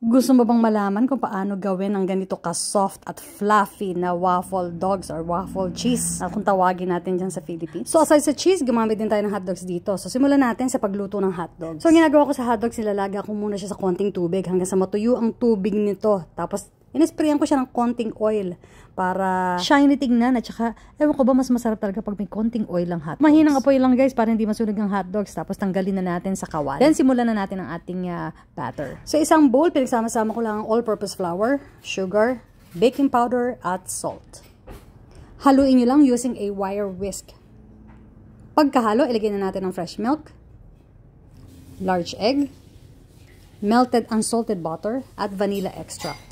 Gusto mo bang malaman kung paano gawin ang ganito ka-soft at fluffy na waffle dogs or waffle cheese na ah, kung tawagin natin dyan sa Philippines? So aside sa cheese, gumamit din tayo ng hot dogs dito. So simulan natin sa pagluto ng hot dogs. So ang ginagawa ko sa hot hotdogs, nilalaga ko muna siya sa konting tubig hanggang sa matuyo ang tubig nito. Tapos Inisprayan ko siya ng konting oil para shiny tingnan at saka, ewan ko ba, mas masarap talaga pag may konting oil ang hotdogs. Mahinang apoy lang guys para hindi masunog ang hotdogs. Tapos tanggalin na natin sa kawali. Then simulan na natin ang ating uh, batter. So isang bowl, pinagsama-sama ko lang ang all-purpose flour, sugar, baking powder, at salt. Haluin niyo lang using a wire whisk. Pagkahalo, ilagay na natin ang fresh milk, large egg, melted unsalted butter, at vanilla extract.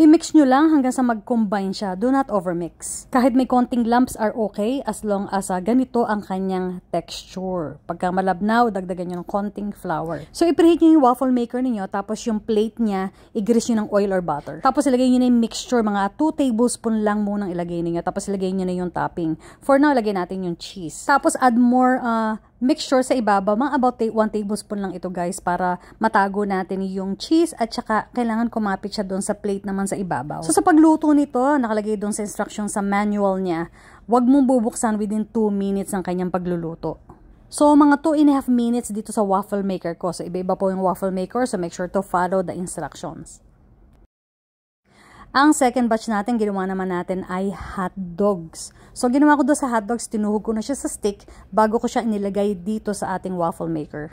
I-mix nyo lang hanggang sa mag-combine siya. Do not overmix. Kahit may konting lumps are okay as long as uh, ganito ang kanyang texture. Pagka malabnaw, dagdagan nyo ng konting flour. So, ipreheat nyo yung waffle maker niyo tapos yung plate niya, i-grease nyo ng oil or butter. Tapos ilagay nyo na yung mixture, mga 2 tablespoon lang munang ilagay niyo. Tapos ilagay nyo na yung topping. For now, ilagay natin yung cheese. Tapos add more uh, make sure sa ibabaw, mga about 1 tablespoon lang ito guys para matago natin yung cheese at saka kailangan kumapit siya doon sa plate naman sa ibabaw. So sa pagluto nito, nakalagay doon sa instruction sa manual niya, huwag mong bubuksan within 2 minutes ng kanyang pagluluto. So, mga 2 and a half minutes dito sa waffle maker ko. So, iba-iba po yung waffle maker. So, make sure to follow the instructions. Ang second batch natin, ginawa naman natin ay hot dogs. So, ginawa ko doon sa hot dogs, tinuhog ko na siya sa stick bago ko siya inilagay dito sa ating waffle maker.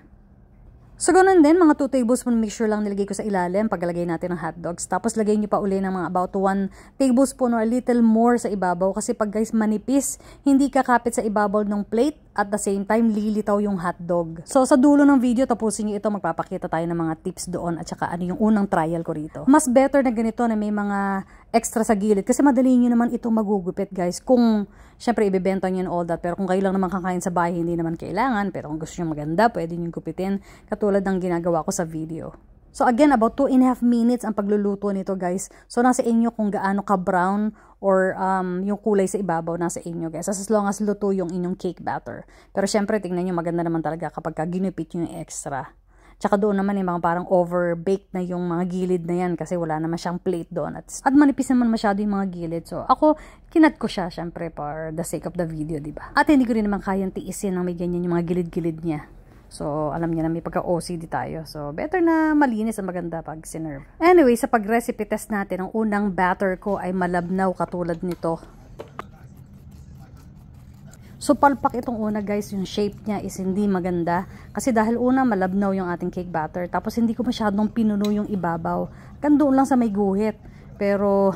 So, ganun din, mga 2 tablespoon mixture lang nilagay ko sa ilalim paglalagay natin ng hotdogs. Tapos, lagay nyo pa uli ng mga about 1 tablespoon or a little more sa ibabaw. Kasi pag guys manipis, hindi kakapit sa ibabaw ng plate at the same time lilitaw yung hotdog. So sa dulo ng video tapusin niyo ito magpapakita tayo ng mga tips doon at saka ano yung unang trial ko rito. Mas better na ganito na may mga extra sa gilid kasi madali niyo naman itong magugupit guys kung syempre ibibenta niyo and all that. Pero kung kayo lang naman kakain sa bahay, hindi naman kailangan. Pero kung gusto niyo maganda, pwede nyo gupitin. Katulad ng ginagawa ko sa video. So again, about 2 and a half minutes ang pagluluto nito guys. So nasa inyo kung gaano ka-brown or um, yung kulay sa ibabaw nasa inyo guys. As long as luto yung inyong cake batter. Pero syempre, tingnan nyo maganda naman talaga kapag ginupit nyo yung extra. Tsaka doon naman yung mga parang overbaked na yung mga gilid na yan kasi wala naman siyang plate doon. At, at manipis naman masyado yung mga gilid. So ako, kinat ko siya syempre for the sake of the video, di ba? At hindi ko rin naman kayang tiisin ng may ganyan yung mga gilid-gilid niya. So, alam niya na may pagka-OCD tayo. So, better na malinis at maganda pag sinerve. Anyway, sa pag-recipe test natin, ang unang batter ko ay malabnaw katulad nito. So palpak itong una guys, yung shape niya is hindi maganda kasi dahil una malabnow yung ating cake batter tapos hindi ko masyadong pinuno yung ibabaw. Kandoon lang sa may guhit pero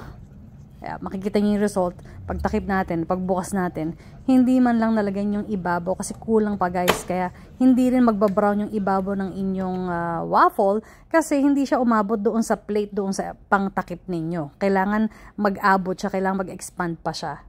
yeah, makikita niyo yung result pagtakip natin, pagbukas natin. Hindi man lang nalagay yung ibabaw kasi kulang pa guys kaya hindi rin magbabrown yung ibabaw ng inyong uh, waffle kasi hindi siya umabot doon sa plate doon sa pangtakip ninyo. Kailangan mag-abot siya, kailangan mag-expand pa siya.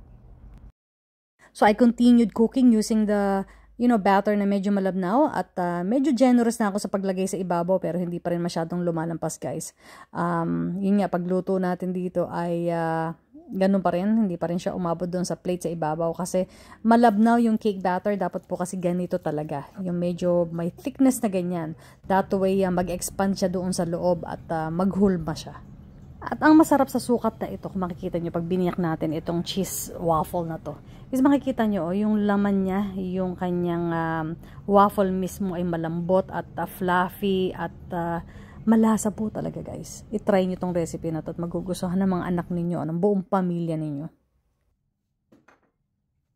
So I continued cooking using the you know, batter na medyo malabnaw at uh, medyo generous na ako sa paglagay sa ibabaw pero hindi pa rin masyadong lumalampas guys. Um, yun nga, pagluto natin dito ay uh, ganun pa rin, hindi pa rin siya umabot doon sa plate sa ibabaw kasi malabnaw yung cake batter, dapat po kasi ganito talaga. Yung medyo may thickness na ganyan. That way, uh, mag-expand siya doon sa loob at uh, maghulma siya. At ang masarap sa sukat na ito, kung makikita nyo pag biniyak natin itong cheese waffle na to, is makikita nyo oh, yung laman niya, yung kanyang um, waffle mismo ay malambot at uh, fluffy at uh, malasa po talaga guys. I-try nyo itong recipe na to at magugustuhan ng mga anak ninyo, ng buong pamilya ninyo.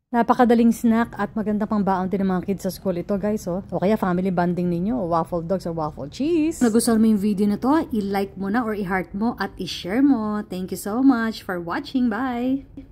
Napakadaling snack at maganda pang baon din ng mga kids sa school ito guys oh. O kaya family bonding ninyo, waffle dogs or waffle cheese. Nagustuhan mo yung video na to, i-like mo na or i-heart mo at i-share mo. Thank you so much for watching. Bye!